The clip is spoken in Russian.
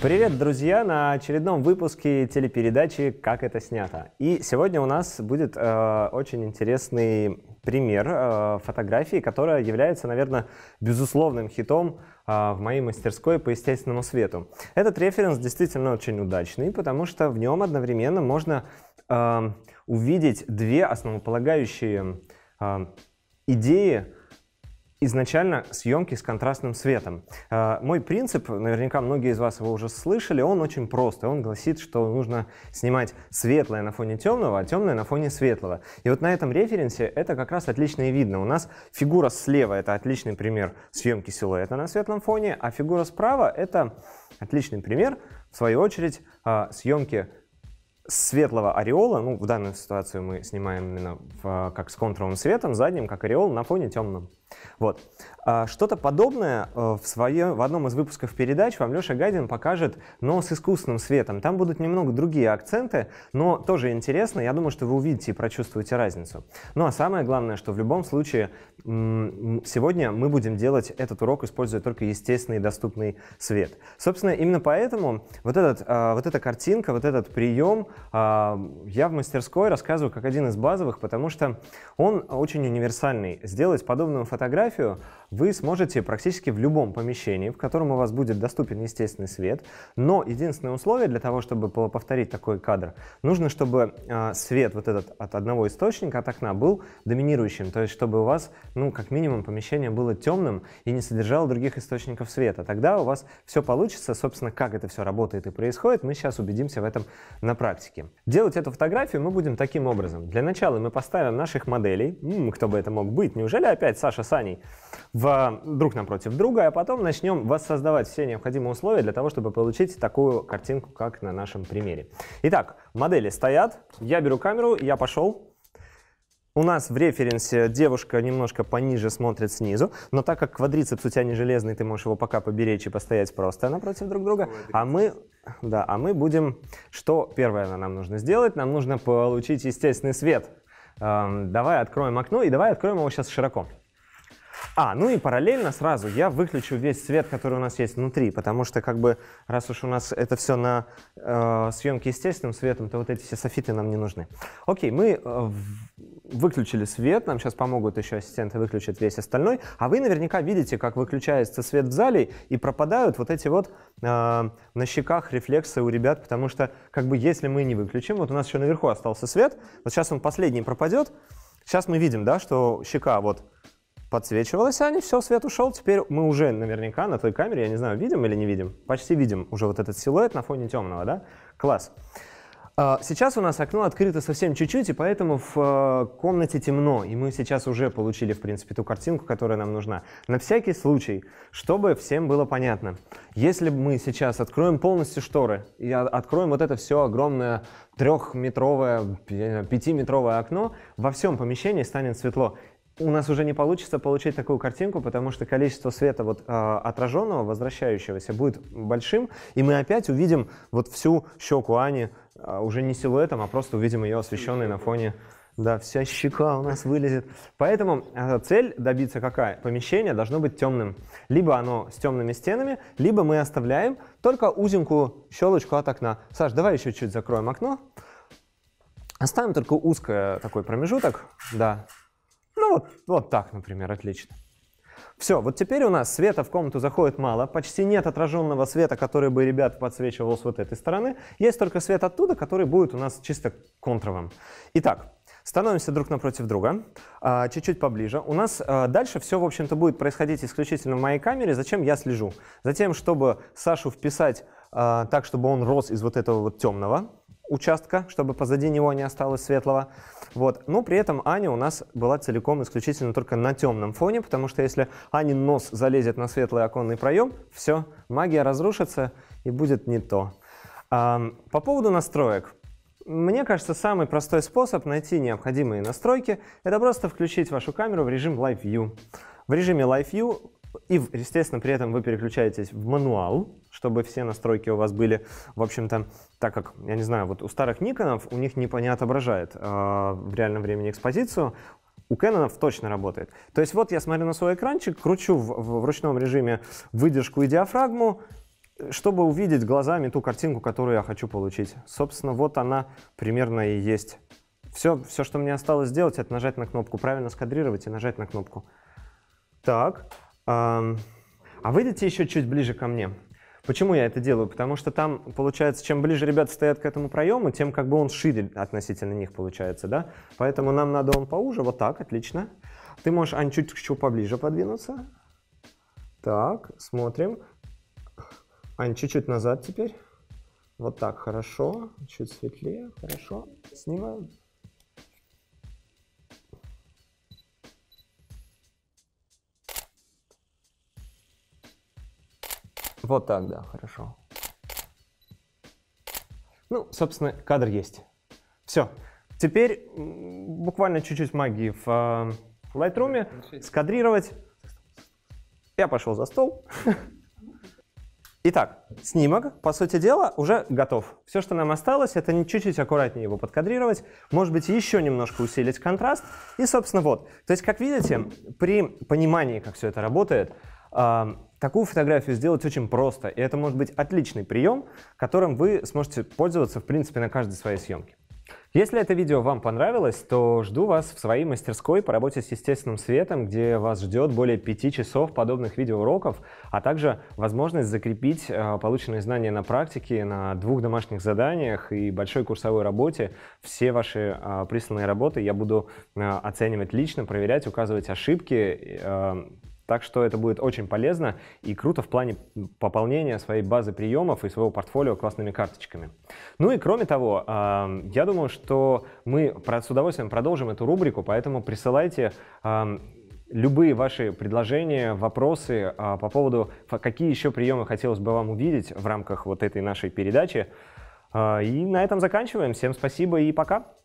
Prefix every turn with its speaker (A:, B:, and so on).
A: Привет, друзья, на очередном выпуске телепередачи «Как это снято». И сегодня у нас будет э, очень интересный пример э, фотографии, которая является, наверное, безусловным хитом э, в моей мастерской по естественному свету. Этот референс действительно очень удачный, потому что в нем одновременно можно э, увидеть две основополагающие э, идеи, изначально съемки с контрастным светом. Э, мой принцип, наверняка многие из вас его уже слышали, он очень прост. Он гласит, что нужно снимать светлое на фоне темного, а темное на фоне светлого. И вот на этом референсе это как раз отлично и видно. У нас фигура слева — это отличный пример съемки силуэта на светлом фоне, а фигура справа — это отличный пример, в свою очередь, э, съемки светлого ореола, ну, в данную ситуацию мы снимаем именно в, как с контровым светом, задним, как ореол, на фоне темном. Вот. А, что-то подобное э, в, свое, в одном из выпусков передач вам Леша Гадин покажет, но с искусственным светом. Там будут немного другие акценты, но тоже интересно. Я думаю, что вы увидите и прочувствуете разницу. Ну а самое главное, что в любом случае сегодня мы будем делать этот урок, используя только естественный доступный свет. Собственно, именно поэтому вот, этот, а, вот эта картинка, вот этот прием, а, я в мастерской рассказываю как один из базовых, потому что он очень универсальный. Сделать подобную фотографию вы сможете практически в любом помещении, в котором у вас будет доступен естественный свет. Но единственное условие для того, чтобы повторить такой кадр, нужно, чтобы а, свет вот этот от одного источника, от окна, был доминирующим. То есть, чтобы у вас, ну, как минимум, помещение было темным и не содержало других источников света. Тогда у вас все получится. Собственно, как это все работает и происходит, мы сейчас убедимся в этом на практике. Делать эту фотографию мы будем таким образом. Для начала мы поставим наших моделей. М -м, кто бы это мог быть? Неужели опять Саша с в, друг напротив друга, а потом начнем воссоздавать все необходимые условия для того, чтобы получить такую картинку, как на нашем примере. Итак, модели стоят, я беру камеру, я пошел. У нас в референсе девушка немножко пониже смотрит снизу, но так как квадрицепс у тебя не железный, ты можешь его пока поберечь и постоять просто напротив друг друга, а мы, да, а мы будем... Что первое нам нужно сделать? Нам нужно получить естественный свет. Эм, давай откроем окно и давай откроем его сейчас широко. А, ну и параллельно сразу я выключу весь свет, который у нас есть внутри, потому что как бы раз уж у нас это все на э, съемке естественным светом, то вот эти все софиты нам не нужны. Окей, мы э, выключили свет, нам сейчас помогут еще ассистенты выключить весь остальной, а вы наверняка видите, как выключается свет в зале и пропадают вот эти вот э, на щеках рефлексы у ребят, потому что как бы если мы не выключим, вот у нас еще наверху остался свет, вот сейчас он последний пропадет, сейчас мы видим, да, что щека вот подсвечивалось, а они, все, свет ушел. Теперь мы уже наверняка на той камере, я не знаю, видим или не видим, почти видим уже вот этот силуэт на фоне темного, да? Класс. А, сейчас у нас окно открыто совсем чуть-чуть, и поэтому в э, комнате темно, и мы сейчас уже получили, в принципе, ту картинку, которая нам нужна. На всякий случай, чтобы всем было понятно, если мы сейчас откроем полностью шторы и откроем вот это все огромное трехметровое, пятиметровое окно, во всем помещении станет светло у нас уже не получится получить такую картинку, потому что количество света вот э, отраженного, возвращающегося, будет большим, и мы опять увидим вот всю щеку Ани э, уже не силуэтом, а просто увидим ее освещенной на фоне. Да, вся щека у нас вылезет. Поэтому э, цель добиться какая? Помещение должно быть темным. Либо оно с темными стенами, либо мы оставляем только узенькую щелочку от окна. Саш, давай еще чуть закроем окно. Оставим только узкое такой промежуток. Да, ну, вот вот так, например, отлично. Все, вот теперь у нас света в комнату заходит мало, почти нет отраженного света, который бы, ребят, подсвечивал с вот этой стороны. Есть только свет оттуда, который будет у нас чисто контровым. Итак, становимся друг напротив друга, а, чуть-чуть поближе. У нас а, дальше все, в общем-то, будет происходить исключительно в моей камере. Зачем я слежу? Затем, чтобы Сашу вписать а, так, чтобы он рос из вот этого вот темного участка, чтобы позади него не осталось светлого. Вот. Но ну, при этом Аня у нас была целиком исключительно только на темном фоне, потому что если Анин нос залезет на светлый оконный проем, все, магия разрушится и будет не то. А, по поводу настроек. Мне кажется, самый простой способ найти необходимые настройки – это просто включить вашу камеру в режим Live View. В режиме Live View и, естественно, при этом вы переключаетесь в мануал, чтобы все настройки у вас были, в общем-то, так как, я не знаю, вот у старых Никонов у них не, не отображает э, в реальном времени экспозицию, у Кэнонов точно работает. То есть вот я смотрю на свой экранчик, кручу в, в, в ручном режиме выдержку и диафрагму, чтобы увидеть глазами ту картинку, которую я хочу получить. Собственно, вот она примерно и есть. Все, все, что мне осталось сделать, это нажать на кнопку «Правильно скадрировать» и нажать на кнопку. Так, а выйдите еще чуть ближе ко мне. Почему я это делаю? Потому что там, получается, чем ближе ребята стоят к этому проему, тем как бы он шире относительно них получается, да? Поэтому нам надо он поуже, вот так, отлично. Ты можешь, Ань, чуть, чуть поближе подвинуться. Так, смотрим. Ань, чуть-чуть назад теперь. Вот так, хорошо. Чуть светлее, хорошо. Снимаем. Вот так, да, хорошо. Ну, собственно, кадр есть. Все. Теперь буквально чуть-чуть магии в э, Lightroom, скадрировать. Я пошел за стол. Итак, снимок, по сути дела, уже готов. Все, что нам осталось, это чуть-чуть аккуратнее его подкадрировать, может быть, еще немножко усилить контраст. И, собственно, вот. То есть, как видите, при понимании, как все это работает, э, Такую фотографию сделать очень просто, и это может быть отличный прием, которым вы сможете пользоваться, в принципе, на каждой своей съемке. Если это видео вам понравилось, то жду вас в своей мастерской по работе с естественным светом, где вас ждет более 5 часов подобных видеоуроков, а также возможность закрепить э, полученные знания на практике, на двух домашних заданиях и большой курсовой работе. Все ваши э, присланные работы я буду э, оценивать лично, проверять, указывать ошибки, так что это будет очень полезно и круто в плане пополнения своей базы приемов и своего портфолио классными карточками. Ну и кроме того, а, я думаю, что мы с удовольствием продолжим эту рубрику, поэтому присылайте а, любые ваши предложения, вопросы а, по поводу, какие еще приемы хотелось бы вам увидеть в рамках вот этой нашей передачи. И на этом заканчиваем. Всем спасибо и пока!